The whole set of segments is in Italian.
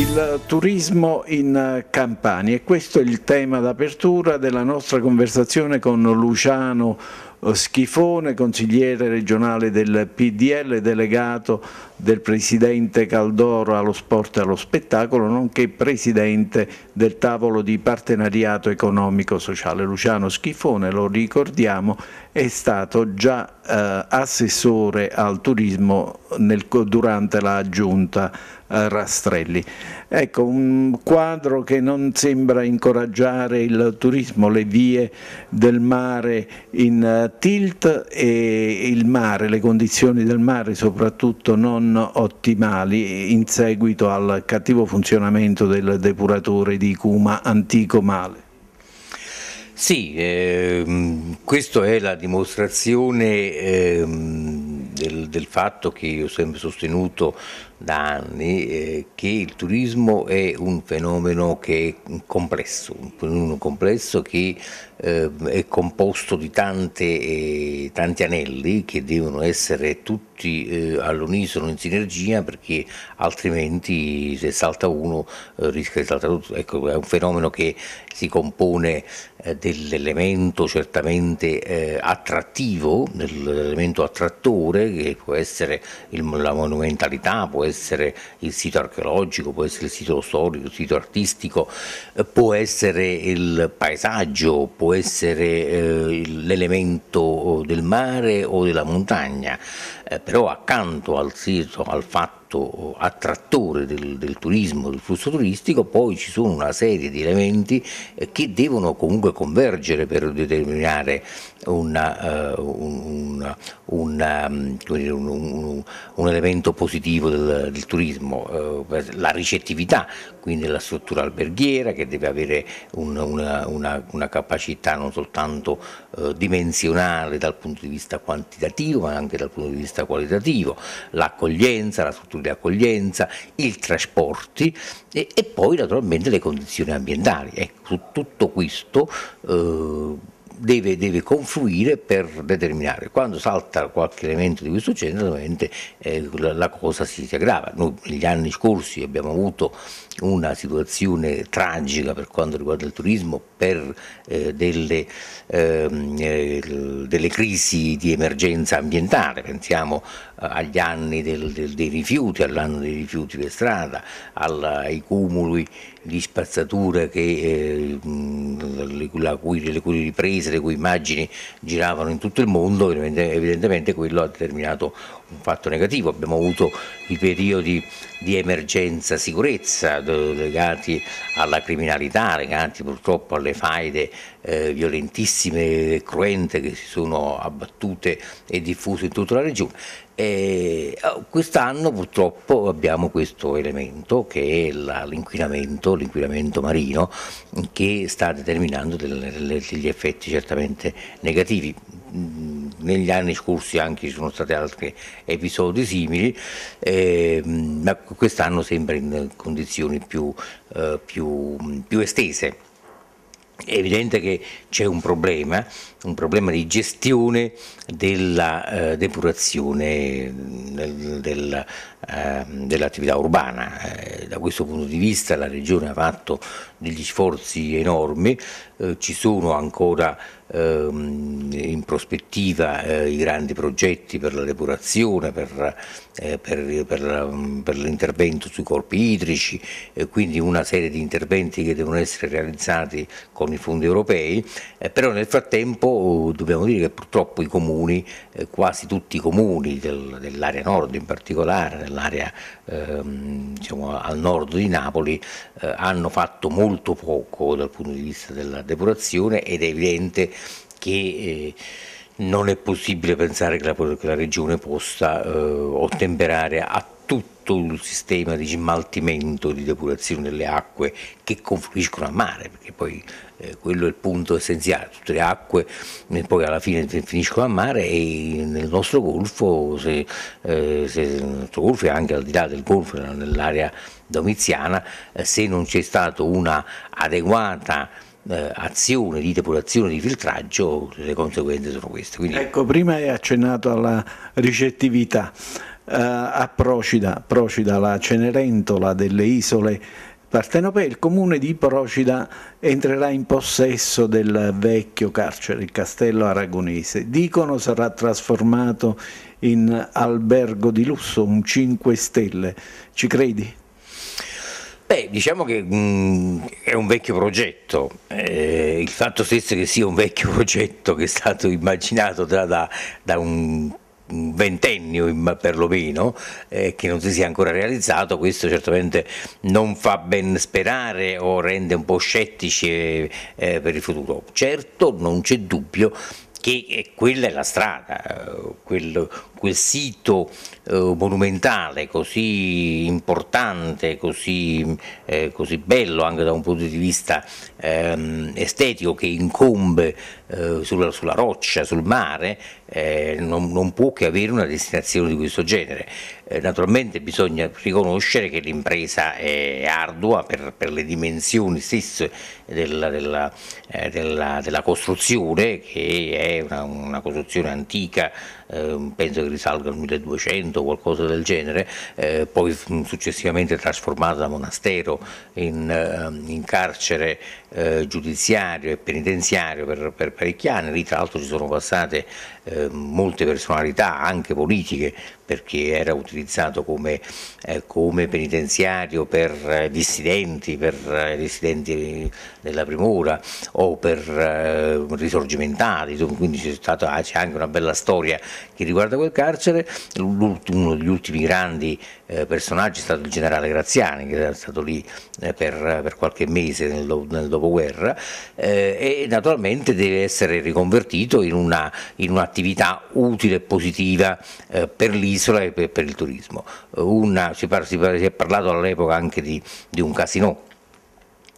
Il turismo in Campania e questo è il tema d'apertura della nostra conversazione con Luciano eh, Schifone, consigliere regionale del PDL, delegato del presidente Caldoro allo sport e allo spettacolo, nonché presidente del tavolo di partenariato economico-sociale. Luciano Schifone, lo ricordiamo, è stato già eh, assessore al turismo nel, durante la giunta eh, Rastrelli. Ecco, un quadro che non sembra incoraggiare il turismo, le vie del mare in eh, tilt e il mare, le condizioni del mare soprattutto non ottimali in seguito al cattivo funzionamento del depuratore di Cuma antico male. Sì, ehm, questa è la dimostrazione ehm, del, del, fatto che io ho sempre sostenuto da anni eh, che il turismo è un fenomeno che è complesso, un fenomeno complesso che eh, è composto di tante, eh, tanti anelli che devono essere tutti eh, all'unisono in sinergia perché altrimenti se salta uno eh, rischia di saltare tutto. Ecco, è un fenomeno che si compone eh, dell'elemento certamente eh, attrattivo, dell'elemento attrattore che può essere il, la monumentalità, può essere il sito archeologico, può essere il sito storico, il sito artistico, può essere il paesaggio, può essere eh, l'elemento oh, del mare o della montagna, eh, però accanto al, sito, al fatto fatto attrattore del, del, turismo, del flusso turistico, poi ci sono una serie di elementi eh, che devono comunque convergere per determinare una, uh, un, eh, una, um, un, un, elemento positivo del, del turismo, uh, la ricettività, quindi la struttura alberghiera che deve avere una, una capacità non soltanto uh, dimensionale dal punto di vista quantitativo ma anche dal punto di vista qualitativo, l'accoglienza, la struttura accoglienza, i trasporti e, e, poi naturalmente le condizioni ambientali. Ecco, tutto questo eh, deve, deve, confluire per determinare. Quando salta qualche elemento di questo genere, ovviamente eh, la, la, cosa si, si aggrava. Noi negli anni scorsi abbiamo avuto una situazione tragica per quanto riguarda il turismo per eh, delle, ehm, eh, delle, crisi di emergenza ambientale, pensiamo eh, agli anni del, del, dei rifiuti, all'anno dei rifiuti per strada, alla, ai cumuli di spazzatura che, eh, la cui, le cui riprese le cui immagini giravano in tutto il mondo, evidentemente quello ha determinato un fatto negativo. Abbiamo avuto i periodi di emergenza sicurezza legati alla criminalità, legati purtroppo alle faide eh, violentissime e cruente che si sono abbattute e diffuse in tutta la regione. E oh, quest'anno purtroppo abbiamo questo elemento che è l'inquinamento, l'inquinamento marino che sta determinando degli effetti certamente negativi. Mm, negli anni scorsi anche ci sono stati altri episodi simili, eh, ma quest'anno sembra in condizioni più, eh, più, più estese. È evidente che c'è un problema, un problema di gestione della eh, depurazione del, del, eh, dell'attività urbana. Eh, da questo punto di vista la Regione ha fatto degli sforzi enormi, eh, ci sono ancora Ehm, in prospettiva eh, i grandi progetti per la depurazione, per, eh, per, per, per l'intervento sui corpi idrici, eh, quindi una serie di interventi che devono essere realizzati con i fondi europei, però nel frattempo dobbiamo dire che purtroppo i comuni, quasi tutti i comuni del, dell'area nord in particolare, nell'area ehm, diciamo, al nord di Napoli, eh, hanno fatto molto poco dal punto di vista della depurazione ed è evidente che eh, non è possibile pensare che la, che la Regione possa eh, ottemperare a tutto il sistema di smaltimento, di depurazione delle acque che confluiscono a mare, perché poi eh, quello è il punto essenziale, tutte le acque eh, poi alla fine finiscono a mare e nel nostro golfo, se, eh, se nel nostro golfo e anche al di là del golfo, nell'area domiziana, eh, se non c'è stata una adeguata eh, azione di depurazione, di filtraggio, le conseguenze sono queste. Quindi... Ecco, prima hai accennato alla ricettività. Uh, eh, a Procida, Procida, la Cenerentola delle isole Partenope, il comune di Procida entrerà in possesso del vecchio carcere, il castello aragonese. Dicono sarà trasformato in albergo di lusso, un 5 stelle. Ci credi? Beh, diciamo che mh, mm, è un vecchio progetto, eh, il fatto stesso che sia un vecchio progetto che è stato immaginato da, da, da un ventennio perlomeno eh, che non si sia ancora realizzato, questo certamente non fa ben sperare o rende un po' scettici eh, per il futuro. Certo non c'è dubbio che eh, quella è la strada, eh, quel, quel sito eh, monumentale così importante, così, eh, così, bello anche da un punto di vista ehm, estetico che incombe eh, sulla, sulla, roccia, sul mare, eh, non, non, può che avere una destinazione di questo genere. Eh, naturalmente bisogna riconoscere che l'impresa è ardua per, per le dimensioni stesse della, della, eh, della, della, costruzione, che è una, una costruzione antica Ehm, penso che risalga al 1200 o qualcosa del genere, eh, poi successivamente trasformata da monastero in, ehm, in carcere eh, giudiziario e penitenziario per, per, parecchi anni, lì tra l'altro ci sono passate ehm, molte personalità anche politiche perché era utilizzato come, eh, come penitenziario per eh, dissidenti, per dissidenti eh, della primora o per risorgimentali, quindi c'è, c'è anche una bella storia che riguarda quel carcere, uno degli ultimi grandi eh, personaggi è stato il generale Graziani, che era stato lì eh, per, per, qualche mese nel, nel dopoguerra, eh, e naturalmente deve essere riconvertito in, una, in un'attività utile e positiva eh, per l'isola e per, per il turismo. Una, si, par, si, par, si, è parlato all'epoca anche di, di un casino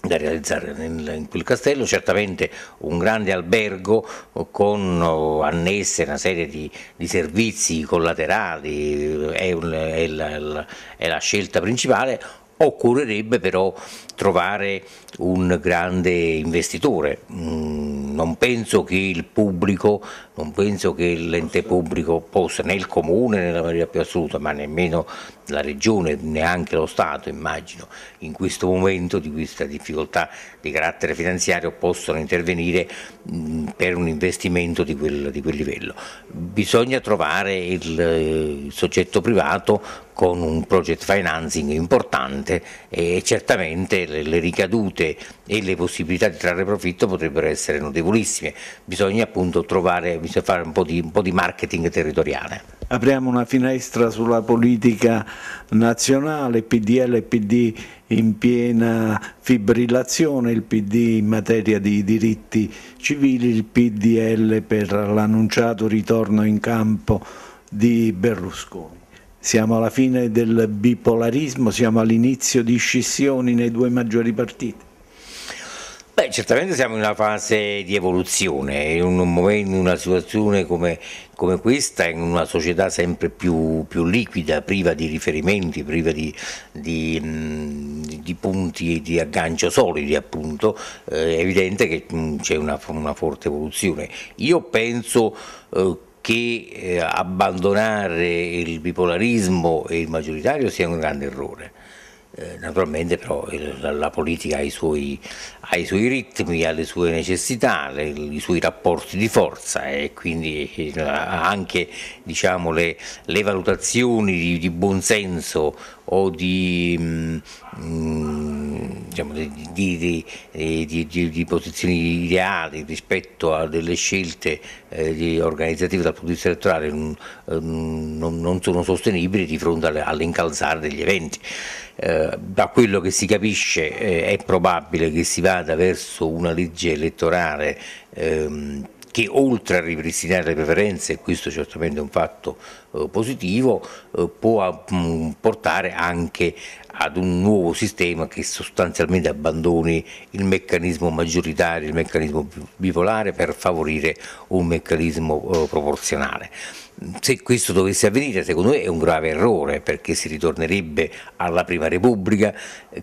da realizzare in quel castello, certamente un grande albergo eh, con eh, annesse una serie di, di servizi collaterali eh, è, un, è, la, è la scelta principale, occorrerebbe però trovare un grande investitore. Mm, non penso che il pubblico, non penso che l'ente pubblico possa, né il comune nella maniera più assoluta, ma nemmeno la regione, neanche lo Stato immagino, in questo momento di questa difficoltà di carattere finanziario possono intervenire mm, per un investimento di quel, di quel livello. Bisogna trovare il, eh, il soggetto privato con un project financing importante e certamente le ricadute e le possibilità di trarre profitto potrebbero essere notevolissime. Bisogna appunto trovare, bisogna fare un po' di, un po di marketing territoriale apriamo una finestra sulla politica nazionale, PDL e PD in piena fibrillazione, il PD in materia di diritti civili, il PDL per l'annunciato ritorno in campo di Berlusconi. Siamo alla fine del bipolarismo, siamo all'inizio di scissioni nei due maggiori partiti. Beh, certamente siamo in una fase di evoluzione, in, un momento, in una situazione come, come, questa, in una società sempre più, più liquida, priva di riferimenti, priva di, di, di punti di aggancio solidi, appunto, eh, è evidente che c'è una, una, forte evoluzione. Io penso eh, che eh, abbandonare il bipolarismo e il maggioritario sia un grande errore eh, naturalmente però la, politica ha i, suoi, ha i, suoi, ritmi, ha le sue necessità, le, i suoi rapporti di forza e quindi eh, anche diciamo, le, le, valutazioni di, di buonsenso o di, mm, mm, diciamo, di, di, posizioni ideali rispetto a delle scelte eh, organizzative dal punto di vista elettorale mm, non, sono sostenibili di fronte all'incalzare degli eventi. Eh, da quello che si capisce eh, è probabile che si vada verso una legge elettorale ehm, che oltre a ripristinare le preferenze, e questo è certamente un fatto eh, positivo, eh, può mh, mm, portare anche ad un nuovo sistema che sostanzialmente abbandoni il meccanismo maggioritario, il meccanismo bipolare per favorire un meccanismo eh, proporzionale se questo dovesse avvenire secondo me è un grave errore perché si ritornerebbe alla Prima Repubblica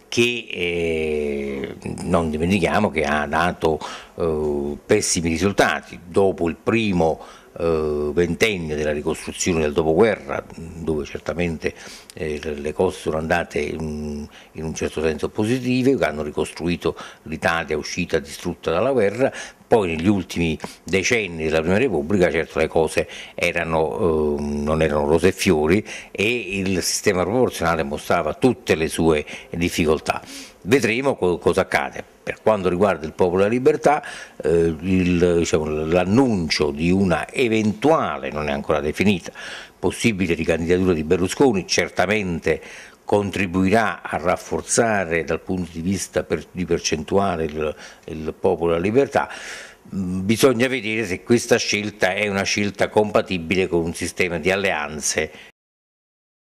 che eh, non dimentichiamo che ha dato eh, pessimi risultati dopo il primo eh, ventennio della ricostruzione del dopoguerra, dove certamente eh, le cose sono andate in un certo senso positive, hanno ricostruito l'Italia uscita distrutta dalla guerra, poi negli ultimi decenni della Prima Repubblica certo le cose erano, eh, non erano rose e fiori e il sistema proporzionale mostrava tutte le sue difficoltà. Vedremo co cosa accade per eh, quanto riguarda il Popolo della Libertà, eh, diciamo, l'annuncio diciamo, di una eventuale, non è ancora definita, possibile ricandidatura di Berlusconi, certamente contribuirà a rafforzare dal punto di vista per, di percentuale il, il Popolo della Libertà mm, bisogna vedere se questa scelta è una scelta compatibile con un sistema di alleanze